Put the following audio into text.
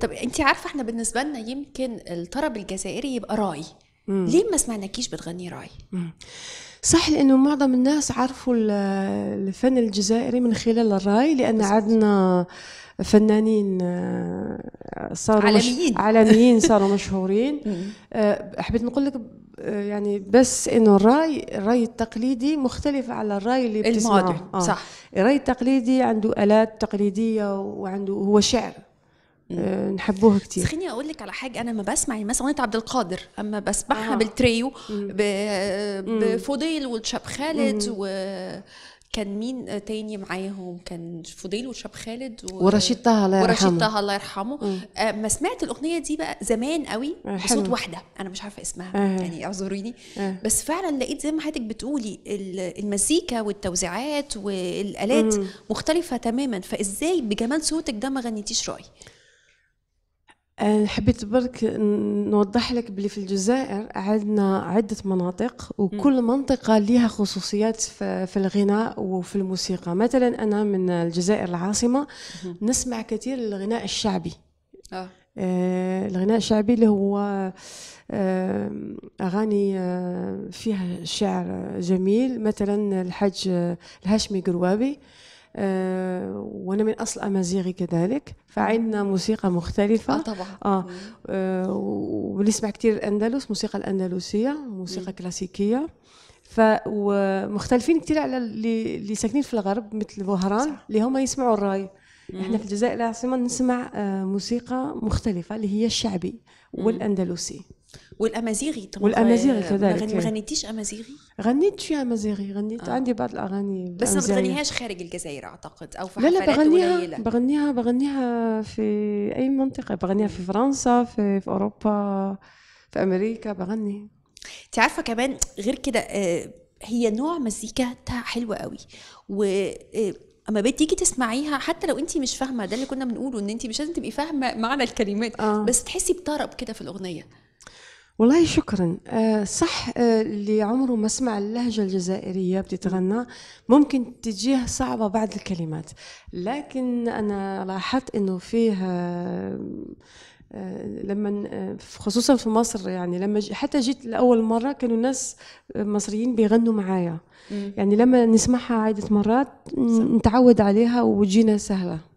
طب انت عارفه احنا بالنسبه لنا يمكن الطرب الجزائري يبقى راي مم. ليه ما سمعناكيش بتغني راي مم. صح لانه معظم الناس عرفوا الفن الجزائري من خلال الراي لان عندنا فنانين آه، صاروا عالميين مش... عالميين صاروا مشهورين آه، حبيت نقول لك آه، يعني بس انه الراي الراي التقليدي مختلف على الراي اللي بتسمعه الماضي آه. صح الراي التقليدي عنده الات تقليديه وعنده هو شعر آه، نحبوها كتير خليني اقول لك على حاجه انا لما بسمع يعني مثلا اغنيه عبد القادر اما بسمعها آه. بالتريو بفضيل والشاب خالد مم. وكان مين تاني معاهم كان فضيل وشاب خالد و... ورشيد طه الله يرحمه ورشيد طه الله يرحمه آه، ما سمعت الاغنيه دي بقى زمان قوي آه، بصوت واحده انا مش عارفه اسمها آه. يعني اعذريني آه. بس فعلا لقيت زي ما حضرتك بتقولي المزيكا والتوزيعات والالات مم. مختلفه تماما فازاي بجمال صوتك ده ما غنيتيش راي أه، حبيت برك نوضح لك بلي في الجزائر عندنا عدة مناطق وكل منطقة لها خصوصيات في الغناء وفي الموسيقى مثلا أنا من الجزائر العاصمة نسمع كثير الغناء الشعبي آه. آه. الغناء الشعبي اللي هو أه، أغاني فيها شعر جميل مثلا الحاج الهاشمي قروابي آه آه، وانا من اصل امازيغي كذلك فعندنا موسيقى مختلفه اه طبعا اه, آه وبنسمع كثير الاندلس موسيقى الاندلسيه موسيقى مم. كلاسيكيه ومختلفين كثير على اللي, اللي ساكنين في الغرب مثل بوهران صح. اللي هم يسمعوا الراي مم. احنا في الجزائر العاصمه نسمع آه، موسيقى مختلفه اللي هي الشعبي والاندلسي والامازيغي طبعا والامازيغي آه، كذلك ما إيه. غنيتيش امازيغي غنيت شويه امازيغي غنيت آه. عندي بعض الاغاني بس ما بتغنيهاش خارج الجزائر اعتقد او في لا لا بغنيها وليلة. بغنيها بغنيها في اي منطقه بغنيها في فرنسا في, في اوروبا في امريكا بغني انت عارفه كمان غير كده آه، هي نوع مزيكا حلوه قوي و آه، اما بتيجي تسمعيها حتى لو انت مش فاهمه ده اللي كنا بنقوله ان انت مش لازم تبقي فاهمه معنى الكلمات آه. بس تحسي بطرب كده في الاغنيه والله شكرا آه، صح آه، اللي عمره ما سمع اللهجة الجزائرية بتتغنى ممكن تجيها صعبة بعض الكلمات لكن أنا لاحظت أنه فيه آه، لما خصوصا في مصر يعني لما حتى جيت لاول مره كانوا الناس مصريين بيغنوا معايا يعني لما نسمعها عده مرات نتعود عليها وتجينا سهله